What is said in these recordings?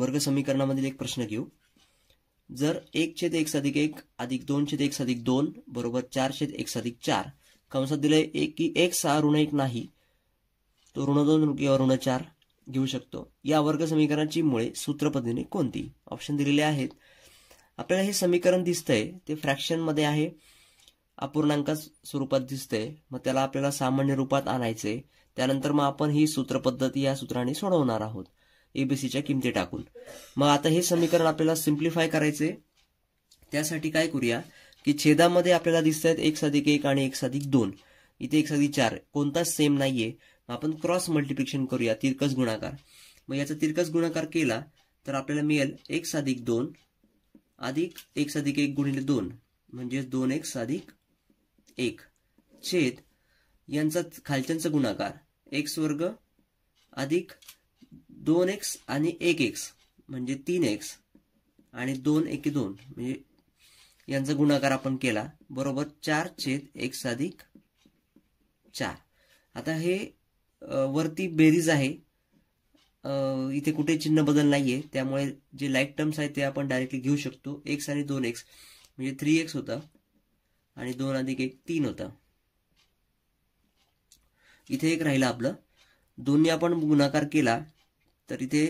वर्ग समीकरणामधील एक प्रश्न घेऊ जर एक छेद एक अधिक एक अधिक दोन छेद एक अधिक दोन बरोबर चार छेद एक अधिक चार कंसात दिले एक की एक सहा ऋण एक नाही तो ऋण दोन किंवा ऋण चार घेऊ शकतो या वर्ग समीकरणाची मुळे सूत्रपद्धतीने कोणती ऑप्शन दिलेले आहेत आपल्याला हे समीकरण दिसतंय ते फ्रॅक्शनमध्ये आहे अपूर्णांक स्वरूपात दिसतंय मग त्याला आपल्याला सामान्य रूपात आणायचे त्यानंतर मग आपण ही सूत्रपद्धती या सूत्राने सोडवणार आहोत एबीसीच्या किमती टाकून मग आता हे समीकरण आपल्याला सिम्प्लिफाय करायचे त्यासाठी काय करूया की छेदामध्ये आपल्याला दिसत आहेत एक साधिक एक आणि एक साधिक दोन इथे एक साधिक चार कोणताच सेम नाहीये आपण क्रॉस मल्टिप्लिकेशन करूया तिरकस गुणाकार मग याचा तिरकस गुणाकार केला तर आपल्याला मिळेल एक साधिक दोन अधिक एक साधिक एक गुणिले दोन म्हणजेच दोन एक साधिक एक छेद यांचा खालच्यांचा गुणाकार एक स्वर्ग अधिक दोन एक्स आणि एक एक्स म्हणजे तीन एक्स आणि दोन एक दोन म्हणजे यांचा गुणाकार आपण केला बरोबर चार छेद एक्स अधिक चार आता हे वरती बेरीज आहे इथे कुठे चिन्ह बदल नाहीये त्यामुळे जे लाईट टर्म्स आहेत ते आपण डायरेक्टली घेऊ शकतो एक्स आणि दोन एक्स म्हणजे थ्री एक्स होता आणि दोन अधिक एक तीन होता इथे एक राहिला आपलं दोन्ही आपण गुणाकार केला तर इथे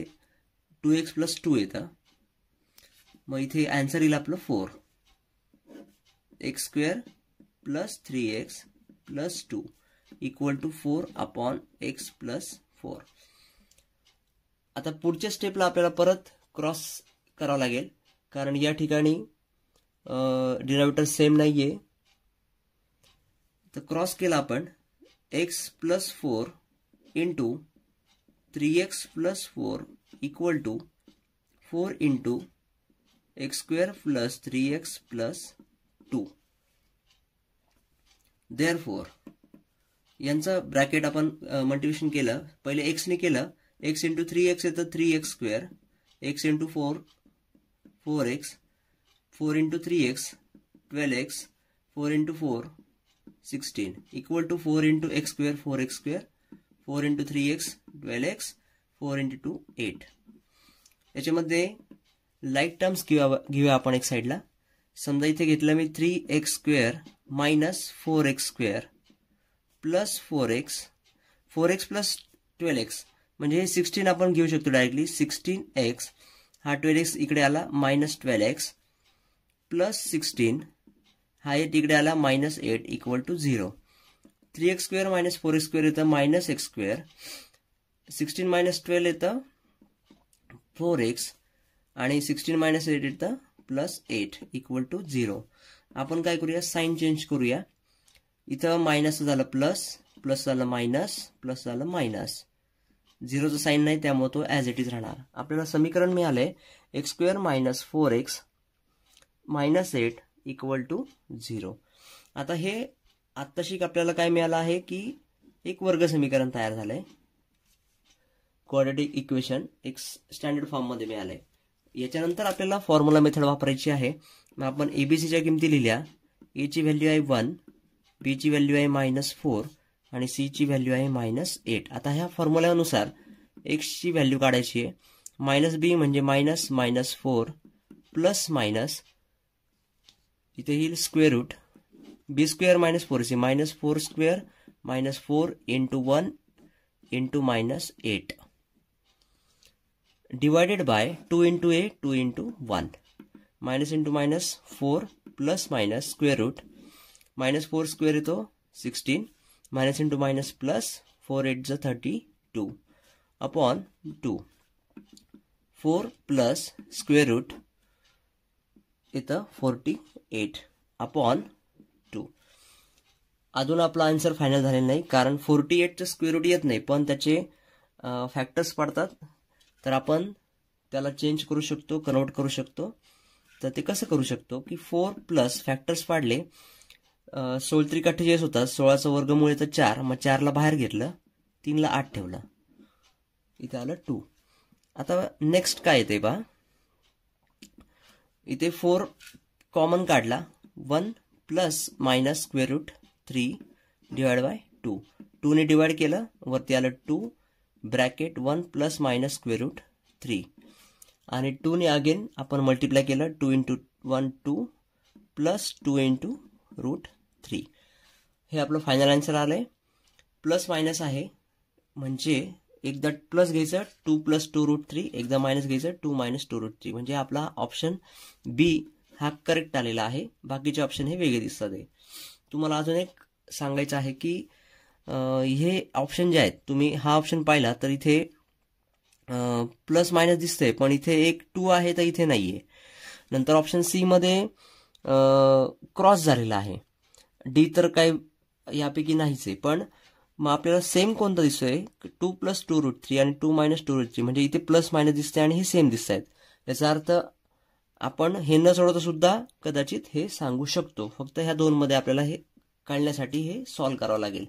टू एक्स प्लस टू येतं मग इथे अँसर येईल आपलं four x square plus three x plus two equal to four upon x plus four आता पुढच्या स्टेपला आपल्याला परत क्रॉस करावं लागेल कारण या ठिकाणी डिरावेटर सेम नाही आहे तर क्रॉस केला आपण x plus four into three x plus four equal to four into x square plus three x plus two there four यांचा ब्रॅकेट आपण मल्टिप्लिकेशन केलं पहिले एक्सने केलं एक्स इंटू थ्री एक्स येतं three x square x into four four x four into three x twelve x four into four sixteen equal to four into x square four x square four into three x twelve x four into two eight याच्यामध्ये like terms घेऊया घेऊया आपण एक साईडला समजा इथे घेतलं मी three x square minus four x square plus four x four x plus twelve x म्हणजे हे सिक्स्टीन आपण घेऊ शकतो डायरेक्टली सिक्स्टीन एक्स हा ट्वेल्व एक्स इकडे आला minus twelve x plus sixteen हा एट इकडे आला minus eight equal to zero three x square minus four x square येतं minus x square sixteen minus twelve येतं फोर एक्स आणि sixteen minus eight येतं plus eight equal to zero आपण काय करूया साईन चेंज करूया इथं मायनस झालं प्लस प्लस झालं मायनस प्लस झालं मायनस झिरोचं साईन नाही त्यामुळे तो ॲज इट इज राहणार आपल्याला समीकरण मिळालं आहे x square minus four x minus eight equal to zero आता हे आत्ताशी आपल्याला काय मिळालं आहे की एक वर्ग समीकरण तयार झालंय क्वाड्रेटिक इक्वेशन एक स्टँडर्ड फॉर्ममध्ये मिळालंय याच्यानंतर आपल्याला फॉर्म्युला मेथड वापरायची आहे मग आपण एबीसीच्या किमती लिहिल्या एची व्हॅल्यू आहे वन बीची व्हॅल्यू आहे मायनस फोर आणि सीची व्हॅल्यू आहे मायनस एट आता ह्या फॉर्म्युल्यानुसार एक्सची व्हॅल्यू काढायची आहे मायनस बी म्हणजे minus minus four plus minus इथे येईल square root b square minus 4c minus 4 square minus 4 into 1 into minus 8 divided by 2 into a 2 into 1 minus into minus 4 plus minus square root minus 4 square is 16 minus into minus plus 4 8 is 32 upon 2 4 plus square root is 48 upon अजून आपला answer final झालेला नाही कारण forty एटचं square route येत नाही पण त्याचे factors पडतात तर आपण त्याला चेंज करू शकतो कन्वर्ट करू शकतो तर ते कसं करू शकतो की फोर प्लस फॅक्टर्स पाडले सोळ त्रिक अठ्ठेचाळीस होता सोळाचं वर्गमुळे तर चार मग चारला बाहेर घेतलं तीनला आठ ठेवलं इथे आलं टू आता नेक्स्ट काय येते बा इथे फोर कॉमन काढला one plus minus square root three divide by two टूने डिवाइड केलं वरती आलं two bracket one plus minus square root three आणि टूने अगेन आपण मल्टिप्लाय केलं two into one two plus two into root three हे आपलं फायनल आन्सर आलं आहे प्लस मायनस आहे म्हणजे एकदा प्लस घ्यायचं two plus two root three एकदा मायनस घ्यायचं two minus two root three म्हणजे आपला ऑप्शन बी हा करेक्ट आलेला आहे बाकीचे ऑप्शन हे वेगळे दिसतात आहे तुम्हाला अजून एक सांगायचं आहे की हे ऑप्शन जे आहेत तुम्ही हा ऑप्शन पाहिला तर इथे प्लस मायनस दिसतंय पण इथे एक टू आहे तर इथे नाही नंतर ऑप्शन सीमध्ये क्रॉस झालेला आहे डी तर काय यापैकी नाहीच आहे पण मग आपल्याला सेम कोणतं दिसतोय two plus two root three आणि two minus two root three म्हणजे इथे प्लस मायनस दिसते आणि हे सेम दिसत आहेत याचा अर्थ आपण हे न सोडवता सुद्धा कदाचित हे सांगू शकतो फक्त ह्या दोन दोनमध्ये आपल्याला हे काढण्यासाठी हे सॉल्व करावं लागेल